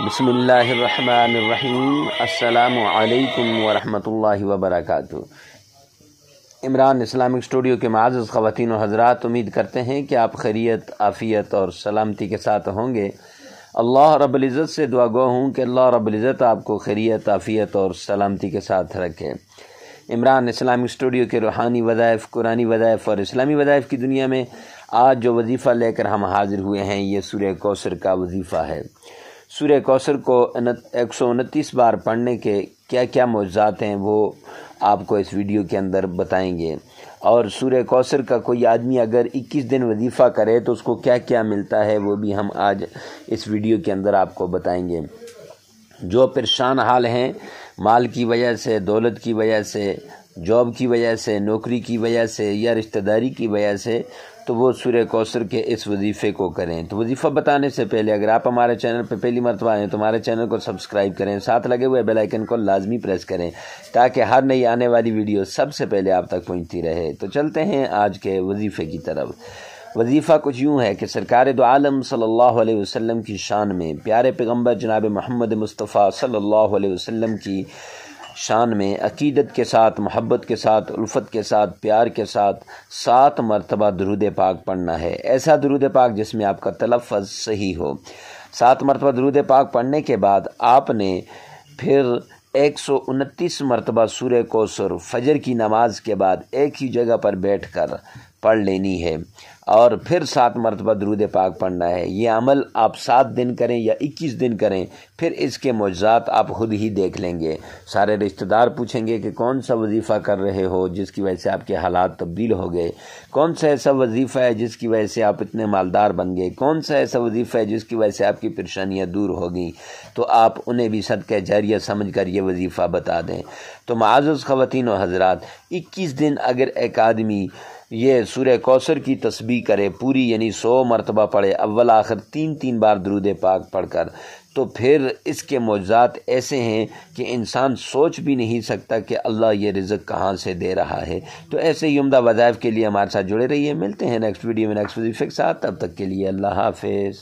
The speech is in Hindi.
बसमीम् अल्लाम वरहमल वबरक इमरान इस्लामिक स्टूडियो के माज़ ख़वान हजरा उम्मीद करते हैं कि आप खैरियत आफ़ियत और सलामती के साथ होंगे अल्लाह रबुल्ज़त से दुआ गो हूँ कि अल्लाह रब्ज़त आपको खैरियत आफ़ियत और सलामती के साथ रखे इमरान इस्लामिक स्टूडियो के रूहानी वज़ाइफ कुरानी वज़ाइफ और इस्लामी वज़ाइफ की दुनिया में आज जो वजीफ़ा लेकर हम हाजिर हुए हैं ये सूर्य कौसर का वजीफ़ा है सूर्य कौशर को एक सौ उनतीस बार पढ़ने के क्या क्या मौजात हैं वो आपको इस वीडियो के अंदर बताएंगे और सूर्य कौशर का कोई आदमी अगर 21 दिन वजीफ़ा करे तो उसको क्या क्या मिलता है वो भी हम आज इस वीडियो के अंदर आपको बताएंगे जो परेशान हाल हैं माल की वजह से दौलत की वजह से जॉब की वजह से नौकरी की वजह से या रिश्तेदारी की वजह से तो वो सूर्य कौसर के इस वजीफ़े को करें तो वजीफ़ा बताने से पहले अगर आप हमारे चैनल पर पहली मरतबा आएँ तो हमारे चैनल को सब्सक्राइब करें साथ लगे हुए बेलाइकन को लाजमी प्रेस करें ताकि हर नई आने वाली वीडियो सबसे पहले आप तक पहुँचती रहे तो चलते हैं आज के वजीफ़े की तरफ वजीफ़ा कुछ यूँ है कि सरकार दो आलम सल्लल्लाहु वसम की शान में प्यारे पैगम्बर जनाब महमद मुस्तफ़ा सल्ला वसम की शान में अकीदत के साथ मोहब्बत के साथ उल्फत के साथ प्यार के साथ सात मरतबा दरुद पाक पढ़ना है ऐसा दरुद पाक जिसमें आपका तलफ़ सही हो सात मरतबा दरुद पाक पढ़ने के बाद आपने फिर एक सौ उनतीस मरतबा सूर्य कोसर फजर की नमाज के बाद एक ही जगह पर बैठ कर पढ़ लेनी है और फिर सात मरतबा दरूद पाक पढ़ना है ये अमल आप सात दिन करें या इक्कीस दिन करें फिर इसके मुजात आप खुद ही देख लेंगे सारे रिश्तेदार पूछेंगे कि कौन सा वजीफ़ा कर रहे हो जिसकी वजह से आपके हालात तब्दील हो गए कौन सा ऐसा वजीफ़ा है जिसकी वजह से आप इतने मालदार बन गए कौन सा ऐसा वजीफ़ा है जिसकी वजह से आपकी परेशानियाँ दूर हो गई तो आप उन्हें भी सदक जरिया समझ कर ये वजीफ़ा बता दें तो माज़ ख़वान हजरा इक्कीस दिन अगर एक आदमी ये सूर्य कौसर की तस्बी करे पूरी यानी सौ मरतबा पढ़े अव्वल आखिर तीन तीन बार दरूद पाक पढ़कर तो फिर इसके मौजात ऐसे हैं कि इंसान सोच भी नहीं सकता कि अल्लाह ये रिज़क कहाँ से दे रहा है तो ऐसे ही उमदा वज़ाइफ के लिए हमारे साथ जुड़े रहिए है। मिलते हैं नेक्स्ट वीडियो में नेक्स्ट वीडियो के साथ तब तक के लिए अल्लाह हाफिज़